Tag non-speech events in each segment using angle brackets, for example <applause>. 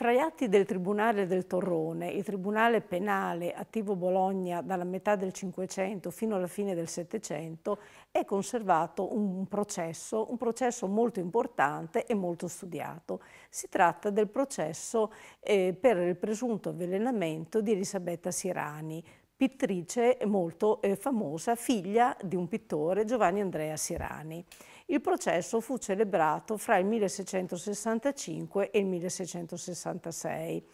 Fra gli atti del Tribunale del Torrone, il Tribunale Penale attivo Bologna dalla metà del Cinquecento fino alla fine del Settecento, è conservato un processo, un processo molto importante e molto studiato. Si tratta del processo eh, per il presunto avvelenamento di Elisabetta Sirani, pittrice molto eh, famosa, figlia di un pittore Giovanni Andrea Sirani. Il processo fu celebrato fra il 1665 e il 1666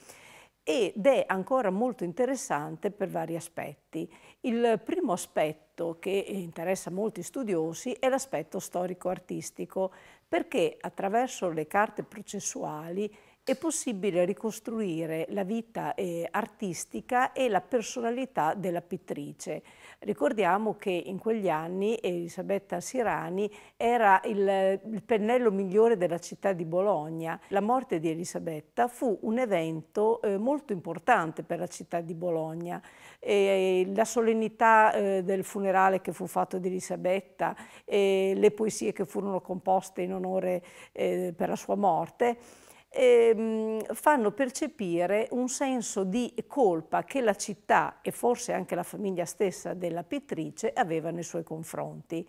ed è ancora molto interessante per vari aspetti. Il primo aspetto che interessa molti studiosi è l'aspetto storico-artistico, perché attraverso le carte processuali è possibile ricostruire la vita eh, artistica e la personalità della pittrice Ricordiamo che in quegli anni Elisabetta Sirani era il, il pennello migliore della città di Bologna. La morte di Elisabetta fu un evento eh, molto importante per la città di Bologna. E, eh, la solennità eh, del funerale che fu fatto di Elisabetta, e le poesie che furono composte in onore eh, per la sua morte, ehm, fanno percepire un senso di colpa che la città e forse anche la famiglia stessa della pittrice aveva nei suoi confronti.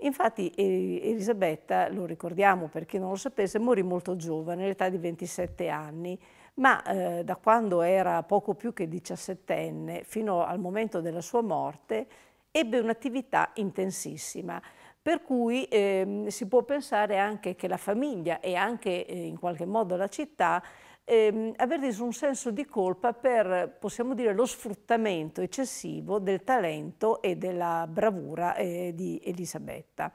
Infatti eh, Elisabetta, lo ricordiamo per chi non lo sapesse, morì molto giovane, all'età di 27 anni, ma eh, da quando era poco più che 17enne fino al momento della sua morte ebbe un'attività intensissima. Per cui eh, si può pensare anche che la famiglia e anche eh, in qualche modo la città ehm, avesse un senso di colpa per, possiamo dire, lo sfruttamento eccessivo del talento e della bravura eh, di Elisabetta.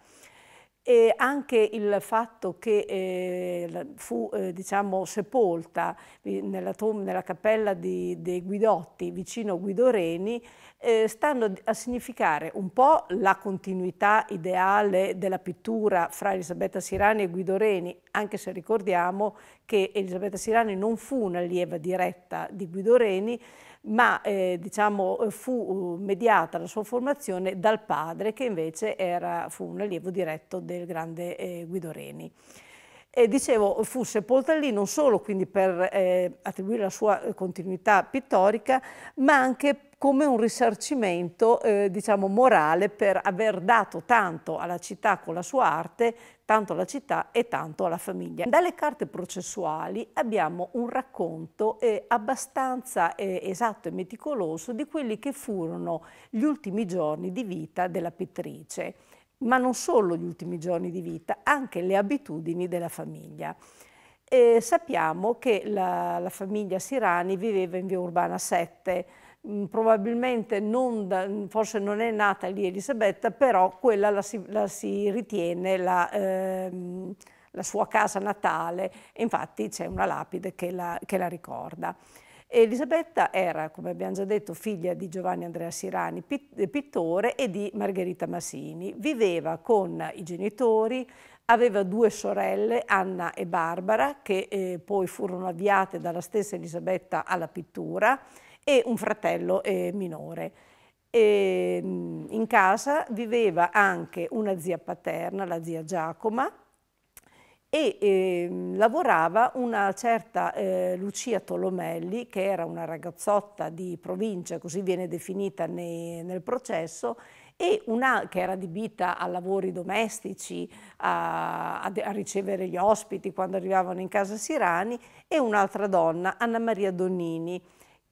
E anche il fatto che eh, fu eh, diciamo, sepolta nella, nella cappella di, dei Guidotti vicino Guido Reni eh, stanno a significare un po' la continuità ideale della pittura fra Elisabetta Sirani e Guido Reni, anche se ricordiamo che Elisabetta Sirani non fu una lieva diretta di Guido Reni, ma eh, diciamo, eh, fu eh, mediata la sua formazione dal padre che invece era, fu un allievo diretto del grande eh, Guido Reni. E dicevo, fu sepolta lì non solo quindi per eh, attribuire la sua eh, continuità pittorica, ma anche come un risarcimento eh, diciamo, morale per aver dato tanto alla città con la sua arte, tanto alla città e tanto alla famiglia. Dalle carte processuali abbiamo un racconto eh, abbastanza eh, esatto e meticoloso di quelli che furono gli ultimi giorni di vita della pittrice, ma non solo gli ultimi giorni di vita, anche le abitudini della famiglia. Eh, sappiamo che la, la famiglia Sirani viveva in via Urbana 7, Mm, probabilmente non, mm, forse non è nata lì Elisabetta, però quella la si, la si ritiene la, ehm, la, sua casa natale, infatti c'è una lapide che la, che la ricorda. Elisabetta era, come abbiamo già detto, figlia di Giovanni Andrea Sirani, pittore, e di Margherita Massini. Viveva con i genitori, aveva due sorelle, Anna e Barbara, che eh, poi furono avviate dalla stessa Elisabetta alla pittura e un fratello eh, minore. E, ehm, in casa viveva anche una zia paterna, la zia Giacoma, e eh, lavorava una certa eh, Lucia Tolomelli, che era una ragazzotta di provincia, così viene definita nei, nel processo, e una che era adibita a lavori domestici, a, a, a, ricevere gli ospiti quando arrivavano in casa Sirani, e un'altra donna, Anna Maria Donnini,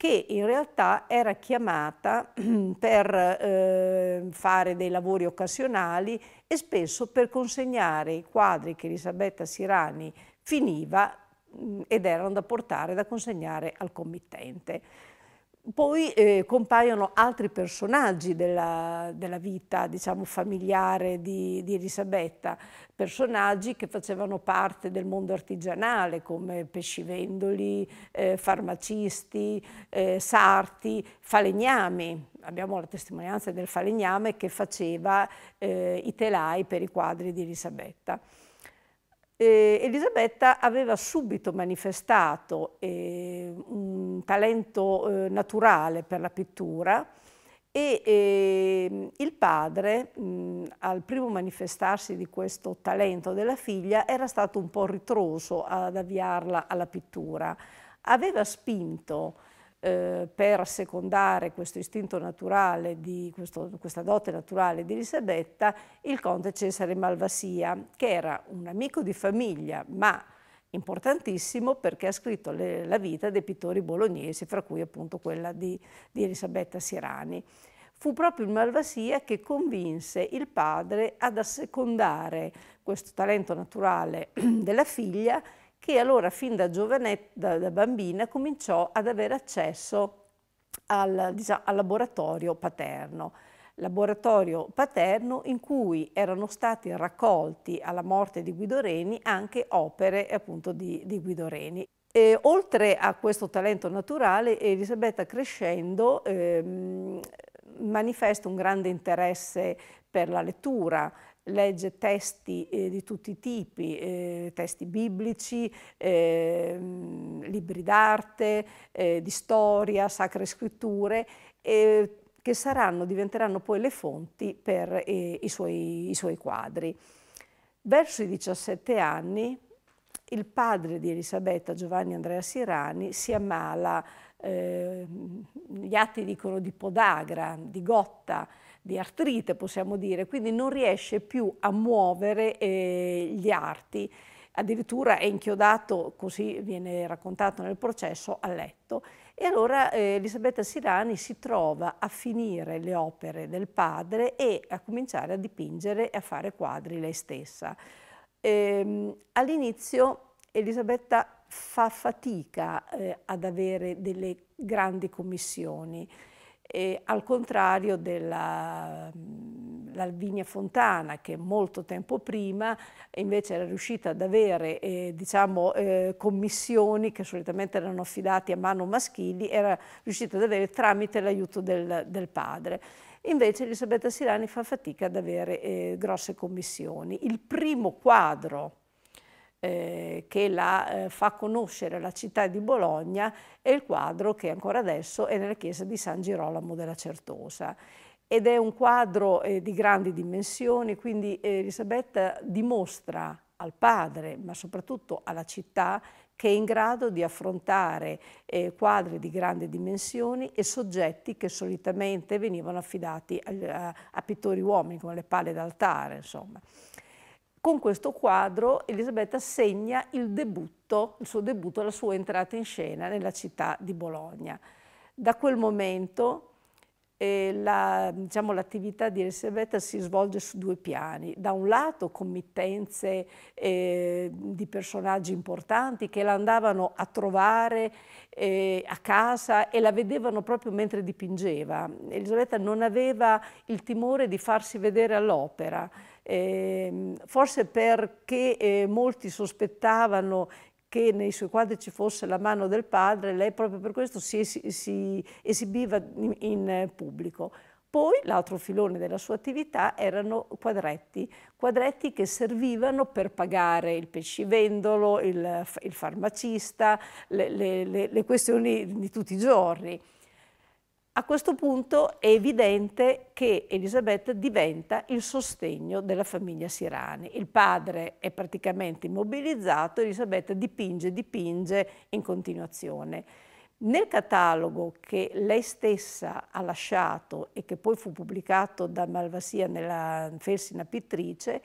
che in realtà era chiamata <clears throat> per eh, fare dei lavori occasionali e spesso per consegnare i quadri che Elisabetta Sirani finiva ed erano da portare, da consegnare al committente. Poi eh, compaiono altri personaggi della, della vita diciamo, familiare di, di, Elisabetta, personaggi che facevano parte del mondo artigianale come pescivendoli, eh, farmacisti, eh, sarti, falegnami. Abbiamo la testimonianza del falegname che faceva eh, i telai per i quadri di Elisabetta eh, Elisabetta aveva subito manifestato eh, un talento eh, naturale per la pittura e ehm, il padre, mh, al primo manifestarsi di questo talento della figlia, era stato un po' ritroso ad avviarla alla pittura. Aveva spinto eh, per secondare questo istinto naturale, di, questo, questa dote naturale di Elisabetta, il conte Cesare Malvasia, che era un amico di famiglia, ma importantissimo perché ha scritto le, la vita dei pittori bolognesi, fra cui appunto quella di, di Elisabetta Sirani. Fu proprio il Malvasia che convinse il padre ad assecondare questo talento naturale <clears throat> della figlia che allora fin da, da, da bambina cominciò ad avere accesso al, diciamo, al laboratorio paterno laboratorio paterno in cui erano stati raccolti alla morte di Guido Reni anche opere appunto di, di Guido Reni. E, oltre a questo talento naturale, Elisabetta crescendo ehm, manifesta un grande interesse per la lettura, legge testi eh, di tutti i tipi, eh, testi biblici, eh, libri d'arte, eh, di storia, sacre scritture, che saranno, diventeranno poi le fonti per eh, i suoi, i, suoi, quadri. Verso i 17 anni il padre di Elisabetta, Giovanni Andrea Sirani, si ammala, ehm, gli atti dicono di podagra, di gotta, di artrite, possiamo dire, quindi non riesce più a muovere eh, gli arti, addirittura è inchiodato, così viene raccontato nel processo, a letto. E allora eh, Elisabetta Sirani si trova a finire le opere del padre e a cominciare a dipingere e a fare quadri lei stessa. Ehm, All'inizio Elisabetta fa fatica eh, ad avere delle grandi commissioni, e al contrario della l'Alvinia Fontana che molto tempo prima invece era riuscita ad avere eh, diciamo, eh, commissioni che solitamente erano affidate a mano maschili, era riuscita ad avere tramite l'aiuto del, del, padre. Invece Elisabetta Sirani fa fatica ad avere eh, grosse commissioni. Il primo quadro eh, che la eh, fa conoscere la città di Bologna è il quadro che ancora adesso è nella chiesa di San Girolamo della Certosa. Ed è un quadro eh, di grandi dimensioni, quindi eh, Elisabetta dimostra al padre, ma soprattutto alla città, che è in grado di affrontare eh, quadri di grandi dimensioni e soggetti che solitamente venivano affidati a, a, a pittori uomini, come le palle d'altare, insomma. Con questo quadro Elisabetta segna il debutto, il suo debutto, la sua entrata in scena nella città di Bologna. Da quel momento l'attività la, diciamo, di Elisabetta si svolge su due piani. Da un lato committenze eh, di personaggi importanti che la andavano a trovare eh, a casa e la vedevano proprio mentre dipingeva. Elisabetta non aveva il timore di farsi vedere all'opera. Eh, forse perché eh, molti sospettavano che nei suoi quadri ci fosse la mano del padre, lei proprio per questo si, si esibiva in, in eh, pubblico. Poi l'altro filone della sua attività erano quadretti, quadretti che servivano per pagare il pescivendolo, il, il farmacista, le, le, le questioni di tutti i giorni. A questo punto è evidente che Elisabetta diventa il sostegno della famiglia Sirani. Il padre è praticamente immobilizzato, Elisabetta dipinge, dipinge in continuazione. Nel catalogo che lei stessa ha lasciato e che poi fu pubblicato da Malvasia nella Felsina Pittrice,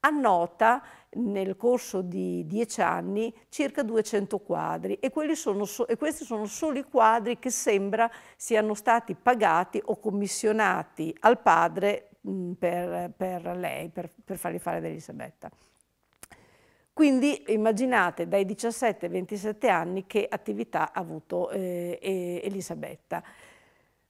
annota nel corso di dieci anni circa 200 quadri e, sono so e questi sono solo i quadri che sembra siano stati pagati o commissionati al padre mh, mm, per, per, lei, per, per fargli fare ad Elisabetta. Quindi immaginate dai 17 ai 27 anni che attività ha avuto eh, Elisabetta.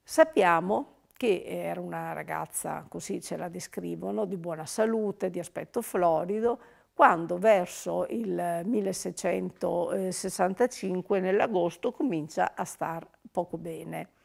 Sappiamo che era una ragazza, così ce la descrivono, di buona salute, di aspetto florido, quando verso il 1665 nell'agosto comincia a star poco bene.